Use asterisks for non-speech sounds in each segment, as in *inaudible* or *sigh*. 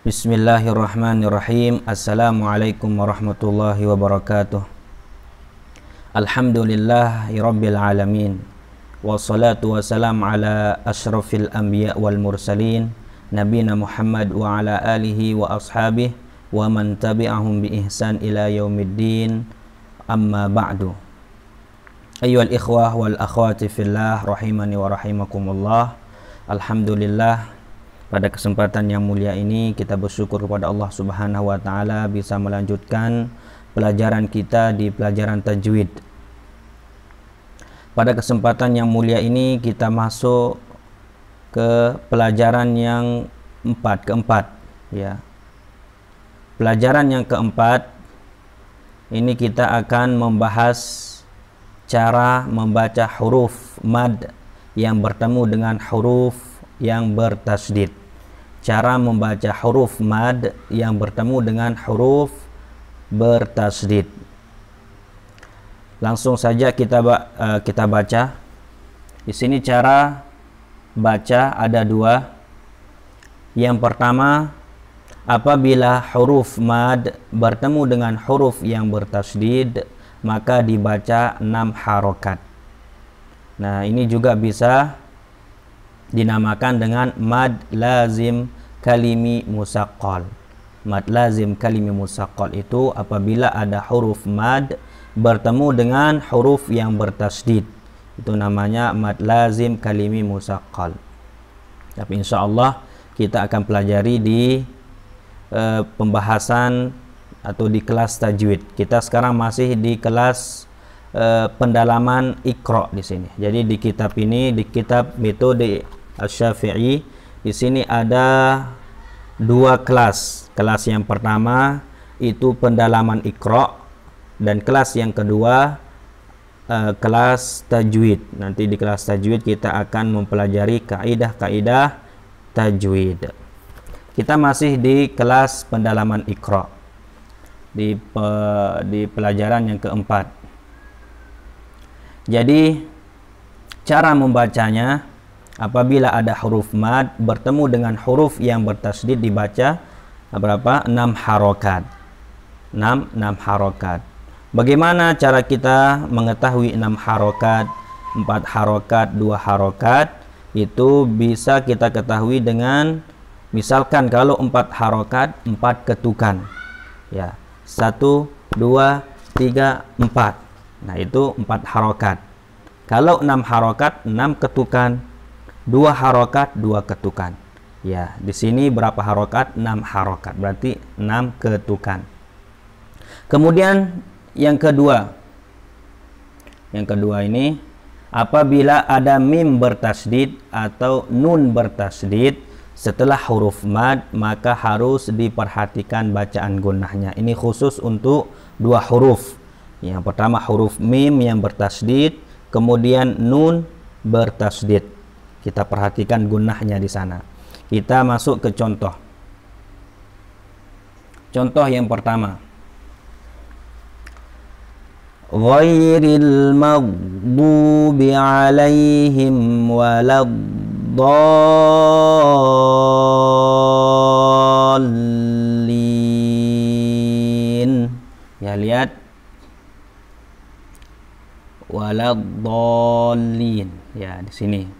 Bismillahirrahmanirrahim Assalamualaikum warahmatullahi wabarakatuh Alhamdulillahi rabbil alamin Wassalatu wassalam ala ashrafil anbiya wal mursalin Nabina Muhammad wa ala alihi wa ashabih Wa man tabi'ahum bi ihsan ila yaumiddin Amma ba'du Ayuhal ikhwah wal akhwati fillah Rahimani wa rahimakumullah Alhamdulillah Pada kesempatan yang mulia ini kita bersyukur kepada Allah Subhanahu wa taala bisa melanjutkan pelajaran kita di pelajaran tajwid. Pada kesempatan yang mulia ini kita masuk ke pelajaran yang empat keempat ya. Pelajaran yang keempat ini kita akan membahas cara membaca huruf mad yang bertemu dengan huruf yang bertasdid cara membaca huruf mad yang bertemu dengan huruf bertasdid. Langsung saja kita eh, kita baca. Di sini cara baca ada dua. Yang pertama, apabila huruf mad bertemu dengan huruf yang bertasdid, maka dibaca enam harokat. Nah, ini juga bisa dinamakan dengan mad lazim kalimi musaqqal. Mad lazim kalimi musaqqal itu apabila ada huruf mad bertemu dengan huruf yang bertasdid. Itu namanya mad lazim kalimi musaqqal. Tapi insya Allah kita akan pelajari di e, pembahasan atau di kelas tajwid. Kita sekarang masih di kelas e, pendalaman ikro di sini. Jadi di kitab ini di kitab metode Asy-Syafi'i. Di sini ada dua kelas. Kelas yang pertama itu pendalaman Iqra dan kelas yang kedua eh, kelas tajwid. Nanti di kelas tajwid kita akan mempelajari kaidah-kaidah tajwid. Kita masih di kelas pendalaman Iqra. Di pe, di pelajaran yang keempat. Jadi cara membacanya apabila ada huruf mad bertemu dengan huruf yang bertasdid dibaca berapa? 6 harokat 6 6 harokat bagaimana cara kita mengetahui 6 harokat 4 harokat 2 harokat itu bisa kita ketahui dengan misalkan kalau 4 harokat 4 ketukan ya 1 2 3 4 nah itu 4 harokat kalau 6 harokat 6 ketukan dua harokat dua ketukan ya di sini berapa harokat enam harokat berarti enam ketukan kemudian yang kedua yang kedua ini apabila ada mim bertasdid atau nun bertasdid setelah huruf mad maka harus diperhatikan bacaan gunahnya ini khusus untuk dua huruf yang pertama huruf mim yang bertasdid kemudian nun bertasdid kita perhatikan gunahnya di sana. Kita masuk ke contoh. Contoh yang pertama. Ghairil maghdubi alaihim waladdallin. Ya lihat waladdallin. Ya di sini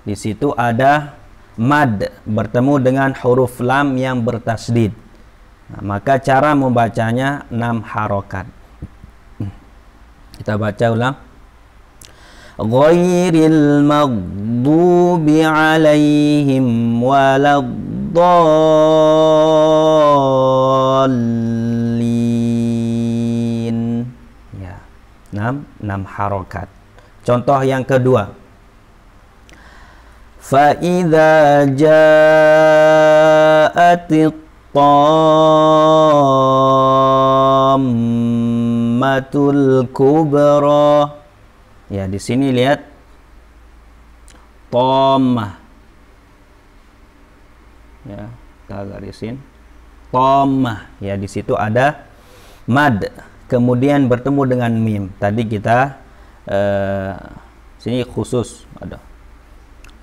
di situ ada mad bertemu dengan huruf lam yang bertasdid. Nah, maka cara membacanya enam harokat. Kita baca ulang. Ghairil maghdubi alaihim waladdallin. Ya, 6 6 harokat. Contoh yang kedua. فإذا جاءت الطامة الكبرى ya di sini lihat tomah ya kita garisin tomah ya di situ ada mad kemudian bertemu dengan mim tadi kita eh, sini khusus ada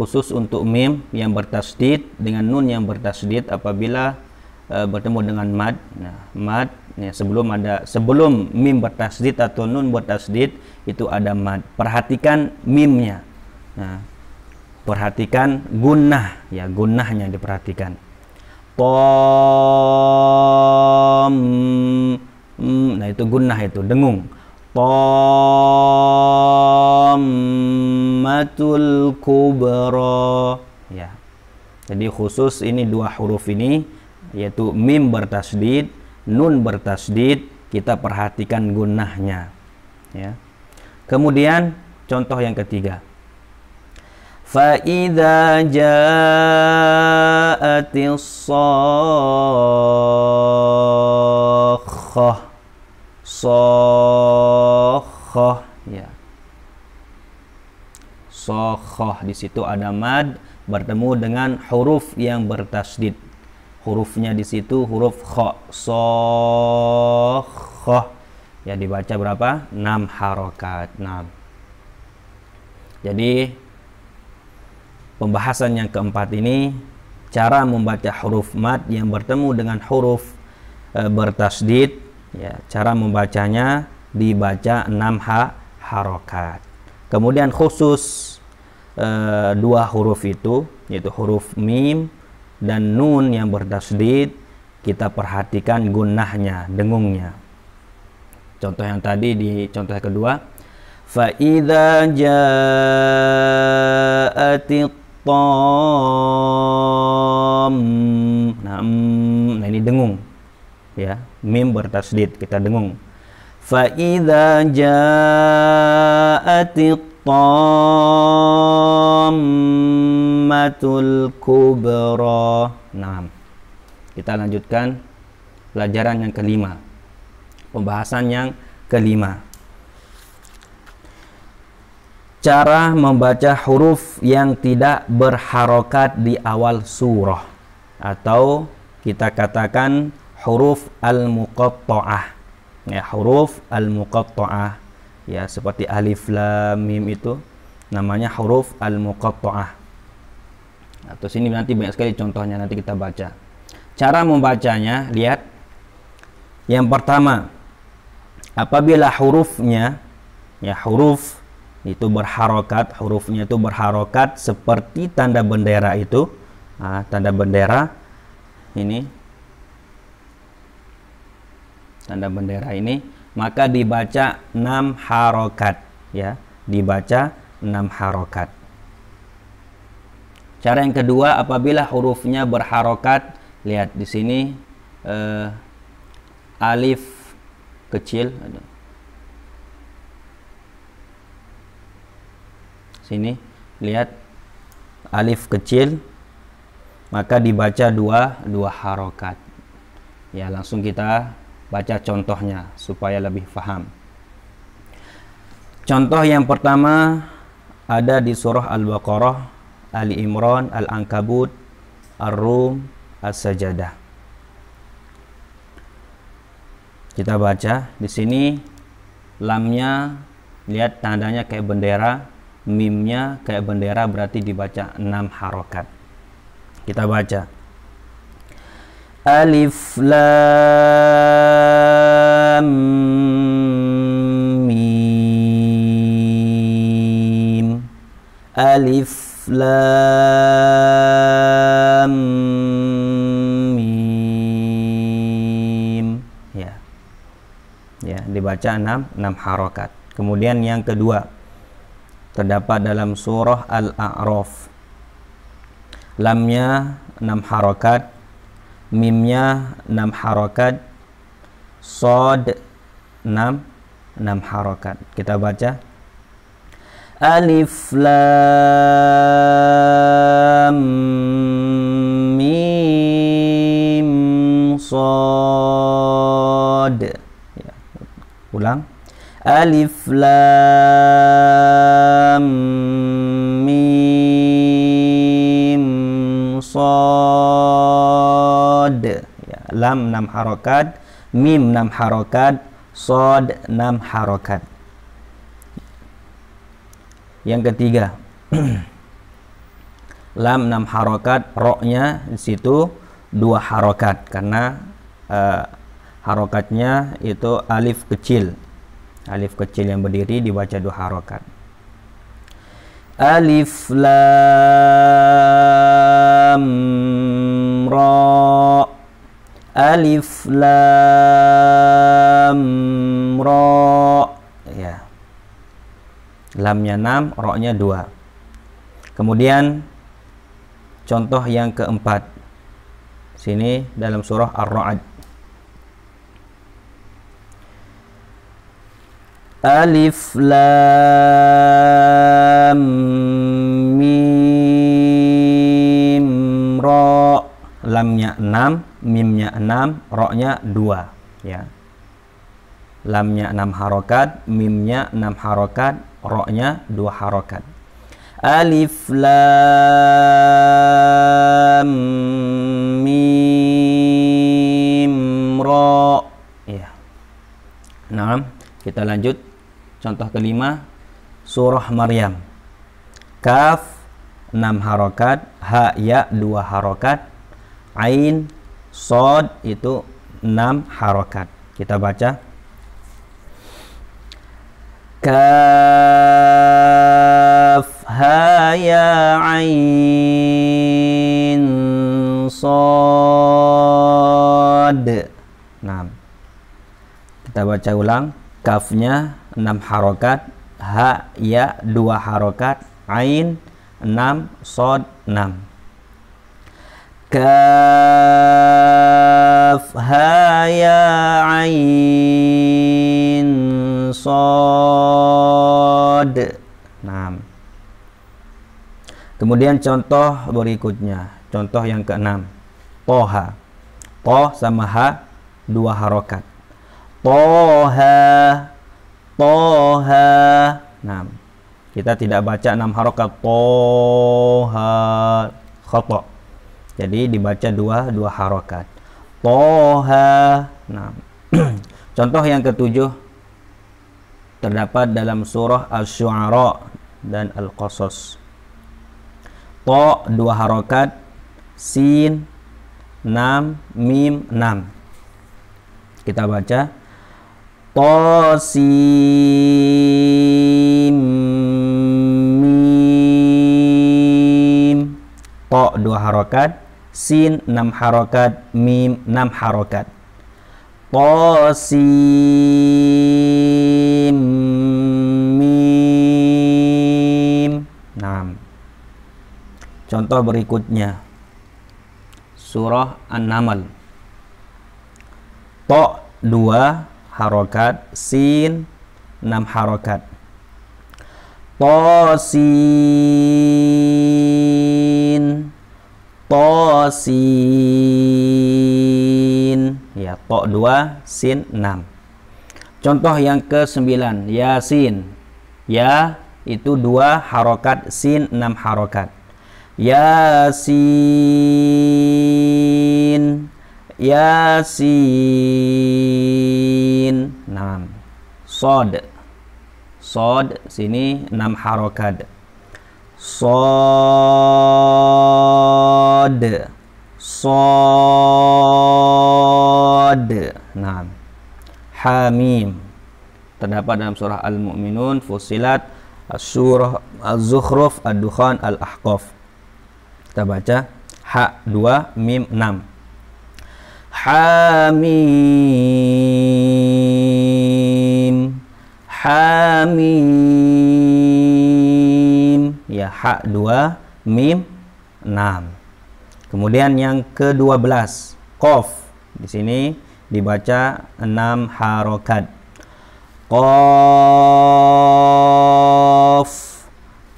khusus untuk mim yang bertasdid dengan nun yang bertasdid apabila e, bertemu dengan mad. Nah, mad ya, sebelum ada sebelum mim bertasdid atau nun bertasdid itu ada mad. Perhatikan mimnya. Nah, perhatikan gunnah ya gunnahnya diperhatikan. Tom mm, nah itu gunnah itu dengung. Tammatul kubra. Ya. Jadi khusus ini dua huruf ini yaitu mim bertasdid, nun bertasdid, kita perhatikan gunahnya. Ya. Kemudian contoh yang ketiga. Fa'idha جَاءَتِ الصَّاخَّةُ sokhoh ya sokhoh di situ ada mad bertemu dengan huruf yang bertasdid hurufnya di situ huruf kho sokhoh ya dibaca berapa Enam harokat 6 jadi pembahasan yang keempat ini cara membaca huruf mad yang bertemu dengan huruf e, bertasdid ya cara membacanya dibaca 6 ha harokat kemudian khusus e, dua huruf itu yaitu huruf mim dan nun yang bertasdid kita perhatikan gunahnya dengungnya contoh yang tadi di contoh yang kedua faida ja'ati tom nah, nah ini dengung ya member tasdid kita dengung fa idza ja'atit tammatul kubra nah kita lanjutkan pelajaran yang kelima pembahasan yang kelima cara membaca huruf yang tidak berharokat di awal surah atau kita katakan huruf al-muqatta'ah ya huruf al-muqatta'ah ya seperti alif lam mim itu namanya huruf al-muqatta'ah nah, sini nanti banyak sekali contohnya nanti kita baca cara membacanya lihat yang pertama apabila hurufnya ya huruf itu berharokat hurufnya itu berharokat seperti tanda bendera itu nah, tanda bendera ini tanda bendera ini maka dibaca enam harokat ya dibaca enam harokat cara yang kedua apabila hurufnya berharokat lihat di sini eh, alif kecil sini lihat alif kecil maka dibaca dua dua harokat ya langsung kita baca contohnya supaya lebih paham. Contoh yang pertama ada di surah Al-Baqarah, Ali Imran, Al-Ankabut, Ar-Rum, As-Sajadah. Kita baca di sini lamnya lihat tandanya kayak bendera, mimnya kayak bendera berarti dibaca enam harokat. Kita baca. Alif Lam Mim Alif Lam Mim ya ya dibaca 6 6 harokat kemudian yang kedua terdapat dalam surah Al-A'raf lamnya 6 harokat mimnya 6 harokat sod 6 6 harokat kita baca alif lam mim sod ya, ulang alif lam mim sod lam 6 harokat mim 6 harokat sod 6 harokat yang ketiga *clears throat* lam 6 harokat roknya di situ dua harokat karena uh, harokatnya itu alif kecil alif kecil yang berdiri dibaca dua harokat alif lam ra alif lam ro ya lamnya 6 rohnya 2 kemudian contoh yang keempat sini dalam surah ar-ra'd alif lam mim ra lamnya 6, mimnya 6, roknya 2 ya. Lamnya 6 harokat, mimnya 6 harokat, roknya 2 harokat. Alif lam mim ro ya. Nah, kita lanjut contoh kelima surah Maryam. Kaf 6 harokat, ha ya 2 harokat, ain sod itu enam harokat kita baca kaf ha ya ain sod enam kita baca ulang kafnya enam harokat ha ya dua harokat ain enam sod enam ha ya ain sad enam kemudian contoh berikutnya contoh yang keenam toha toh sama ha dua harokat toha toha enam kita tidak baca enam harokat toha khotok jadi dibaca dua dua harokat. Toha. Nah, *clears throat* contoh yang ketujuh terdapat dalam surah Al-Syu'ara dan Al-Qasas. To dua harokat, sin, nam, mim, nam. Kita baca. To, sin, mim. To dua harokat, sin 6 harokat, mim 6 harokat. Tosim mim 6. Contoh berikutnya. Surah an namal To 2 harokat, sin 6 harokat. Tosin Tosin. Ya, to dua sin 6. Contoh yang ke-9, Yasin. Ya itu dua harokat, sin 6 harokat. Yasin. Yasin. 6. Sod. Sod sini 6 harokat. Sod. Sod. Nah. Hamim. Terdapat dalam surah Al-Mu'minun, Fusilat, Surah Az-Zukhruf, Ad-Dukhan, Al-Ahqaf. Kita baca ha dua mim 6. Hamim. Hamim ya ha 2 mim 6 kemudian yang ke-12 kof di sini dibaca enam harokat kof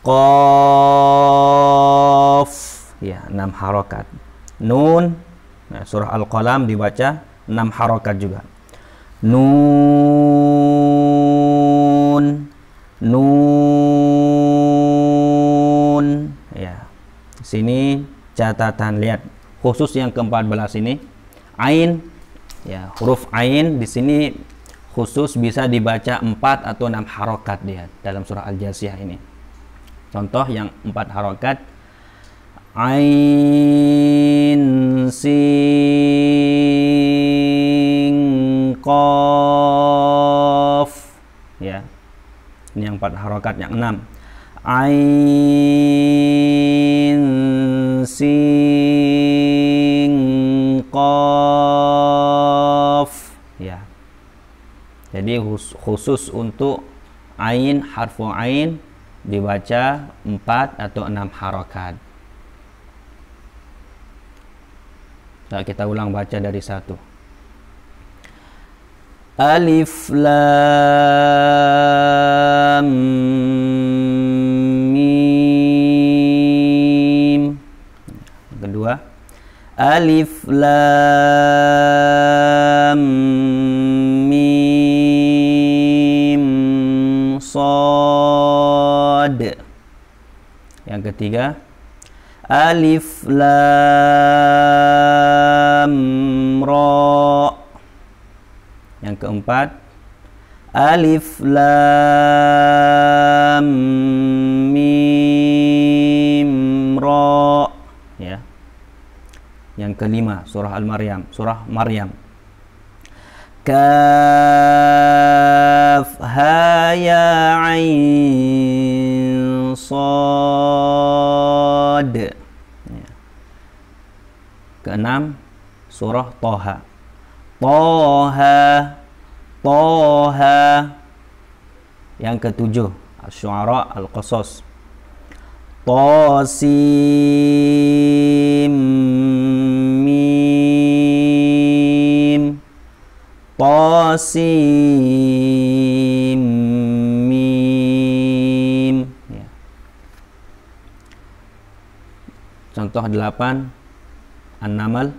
kof ya enam harokat nun nah, surah al-qalam dibaca enam harokat juga nun catatan lihat khusus yang ke-14 ini ain ya huruf ain di sini khusus bisa dibaca 4 atau 6 harokat dia dalam surah Al-Jasiyah ini contoh yang 4 harokat ain sin qaf ya ini yang 4 harokat yang 6 ain sinqaf ya jadi khusus untuk ain harfu ain dibaca 4 atau 6 harakat nah, kita ulang baca dari satu Alif Lam Mim Alif Lam Mim Sod Yang ketiga Alif Lam Ra Yang keempat Alif Lam Mim Ra yang kelima surah al-maryam surah maryam kaf ha ya ain sad ya. keenam surah toha toha toha yang ketujuh asy-syu'ara al-qasas tasim Qasim ya. Contoh 8 An-Namal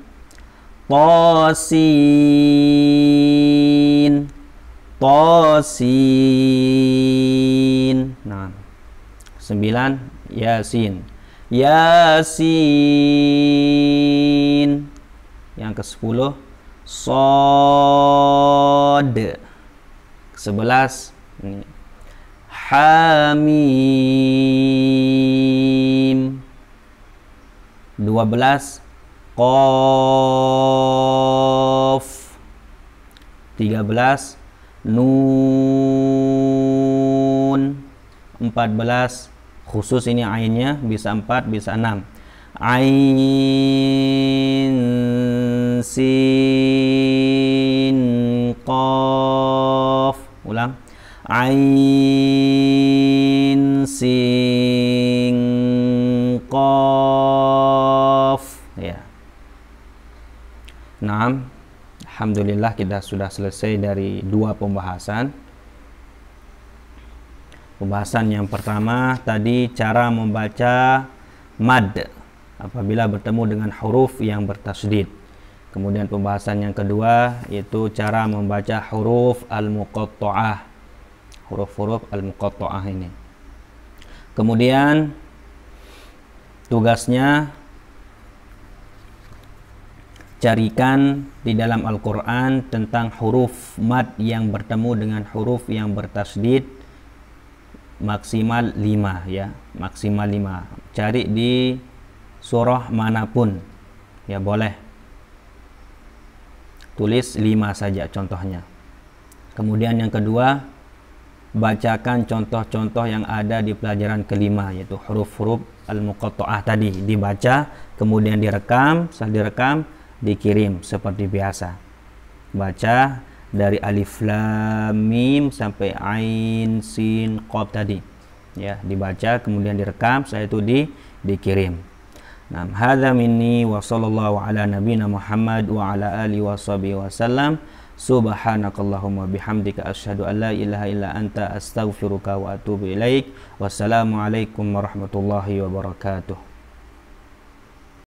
Tosin, Nah 9 Yasin Yasin yang ke sepuluh. Sod. Sebelas. Ini. Hamim. Dua belas. Qaf. Tiga belas. Nun. Empat belas. Khusus ini ainnya bisa empat, bisa enam. Ain sin qaf ulang ain sin qaf ya Nah, Alhamdulillah kita sudah selesai dari dua pembahasan Pembahasan yang pertama tadi cara membaca mad apabila bertemu dengan huruf yang bertasdid Kemudian pembahasan yang kedua yaitu cara membaca huruf al-muqatta'ah. Huruf-huruf al-muqatta'ah ini. Kemudian tugasnya carikan di dalam Al-Qur'an tentang huruf mad yang bertemu dengan huruf yang bertasdid maksimal 5 ya, maksimal 5. Cari di surah manapun. Ya boleh tulis 5 saja contohnya. Kemudian yang kedua, bacakan contoh-contoh yang ada di pelajaran kelima yaitu huruf-huruf al-muqatta'ah tadi dibaca, kemudian direkam, setelah direkam dikirim seperti biasa. Baca dari alif lam mim sampai ain sin qaf tadi. Ya, dibaca kemudian direkam, setelah itu di dikirim. Nah, hadza minni wa sallallahu ala nabiyyina Muhammad wa ala ali wa sahbihi wa sallam. Subhanakallahumma bihamdika asyhadu an la ilaha illa anta astaghfiruka wa atubu ilaik. Wassalamu alaikum warahmatullahi wabarakatuh.